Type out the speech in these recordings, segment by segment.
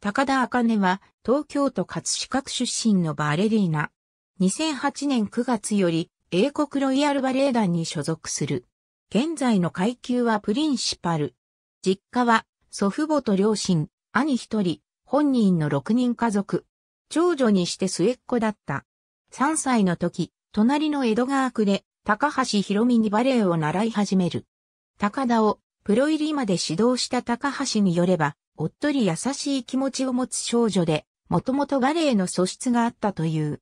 高田茜は東京都葛飾区出身のバレリーナ。2008年9月より英国ロイヤルバレエ団に所属する。現在の階級はプリンシパル。実家は祖父母と両親、兄一人、本人の6人家族。長女にして末っ子だった。3歳の時、隣の江戸川区で高橋博美にバレエを習い始める。高田をプロ入りまで指導した高橋によれば、おっとり優しい気持ちを持つ少女で、もともとガレーの素質があったという。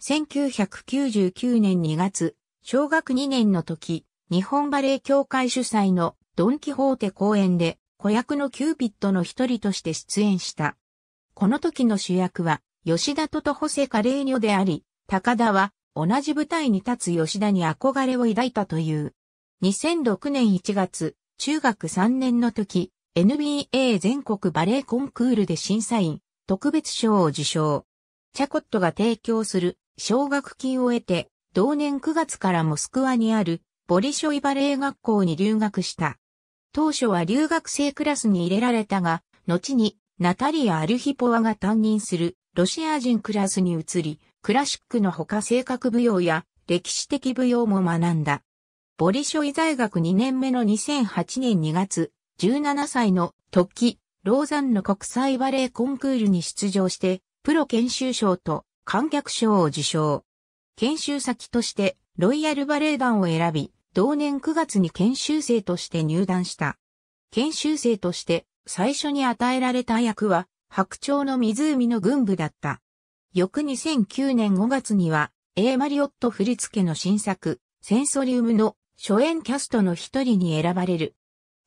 1999年2月、小学2年の時、日本バレエ協会主催のドン・キホーテ公演で、子役のキューピッドの一人として出演した。この時の主役は、吉田ととホセカレーニョであり、高田は、同じ舞台に立つ吉田に憧れを抱いたという。2006年1月、中学3年の時、NBA 全国バレーコンクールで審査員、特別賞を受賞。チャコットが提供する奨学金を得て、同年9月からモスクワにあるボリショイバレー学校に留学した。当初は留学生クラスに入れられたが、後にナタリア・アルヒポワが担任するロシア人クラスに移り、クラシックのほか性格舞踊や歴史的舞踊も学んだ。ボリショイ在学2年目の2008年2月、17歳の時、ローザンヌ国際バレエコンクールに出場して、プロ研修賞と観客賞を受賞。研修先として、ロイヤルバレエ団を選び、同年9月に研修生として入団した。研修生として最初に与えられた役は白鳥の湖の軍部だった。翌2009年5月には A マリオット振付の新作センソリウムの初演キャストの一人に選ばれる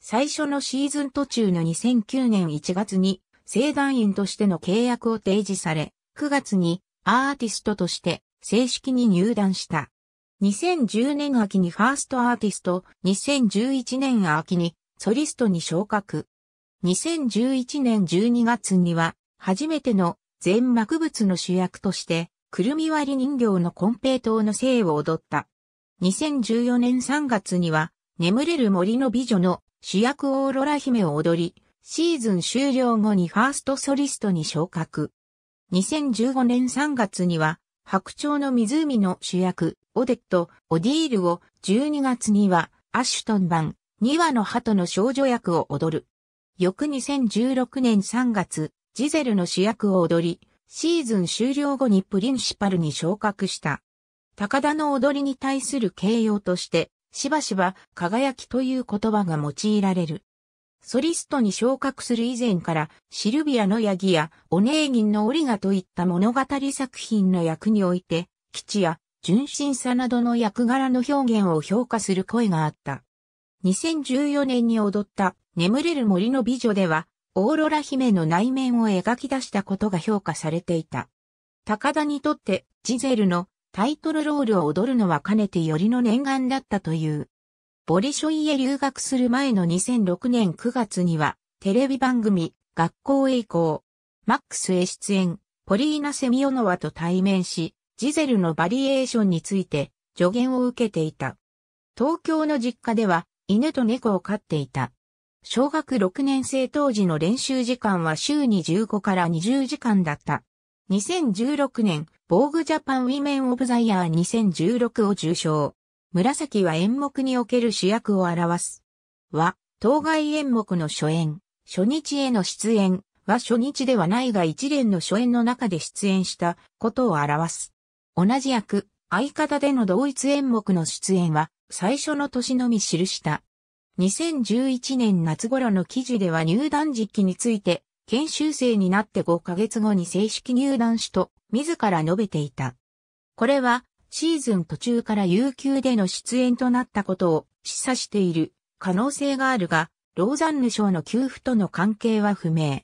最初のシーズン途中の2009年1月に、正団員としての契約を提示され、9月にアーティストとして正式に入団した。2010年秋にファーストアーティスト、2011年秋にソリストに昇格。2011年12月には、初めての全幕物の主役として、くるみ割り人形のコンペイトーの生を踊った。2014年3月には、眠れる森の美女の主役オーロラ姫を踊り、シーズン終了後にファーストソリストに昇格。2015年3月には、白鳥の湖の主役、オデット、オディールを12月には、アシュトン版、2話の鳩の少女役を踊る。翌2016年3月、ジゼルの主役を踊り、シーズン終了後にプリンシパルに昇格した。高田の踊りに対する形容として、しばしば輝きという言葉が用いられる。ソリストに昇格する以前から、シルビアのヤギや、オネーギンのオリガといった物語作品の役において、基地や純真さなどの役柄の表現を評価する声があった。2014年に踊った眠れる森の美女では、オーロラ姫の内面を描き出したことが評価されていた。高田にとって、ジゼルのタイトルロールを踊るのはかねてよりの念願だったという。ボリショイへ留学する前の2006年9月には、テレビ番組、学校へ行こう。マックスへ出演、ポリーナ・セミオノワと対面し、ジゼルのバリエーションについて助言を受けていた。東京の実家では犬と猫を飼っていた。小学6年生当時の練習時間は週に15から20時間だった。2016年、ーグジャパンウィメンオブザイヤー2016を受賞。紫は演目における主役を表す。は、当該演目の初演、初日への出演は初日ではないが一連の初演の中で出演したことを表す。同じ役、相方での同一演目の出演は最初の年のみ記した。2011年夏頃の記事では入団時期について研修生になって5ヶ月後に正式入団しと、自ら述べていた。これは、シーズン途中から有給での出演となったことを示唆している可能性があるが、ローザンヌ賞の給付との関係は不明。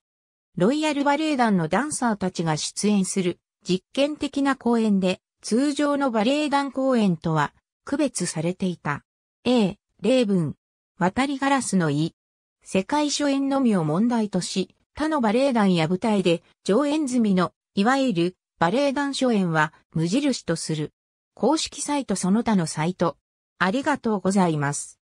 ロイヤルバレエ団のダンサーたちが出演する実験的な公演で、通常のバレエ団公演とは区別されていた。A、例文、渡りガラスの意、世界初演のみを問題とし、他のバレエ団や舞台で上演済みの、いわゆるバレエ団初演は無印とする。公式サイトその他のサイト。ありがとうございます。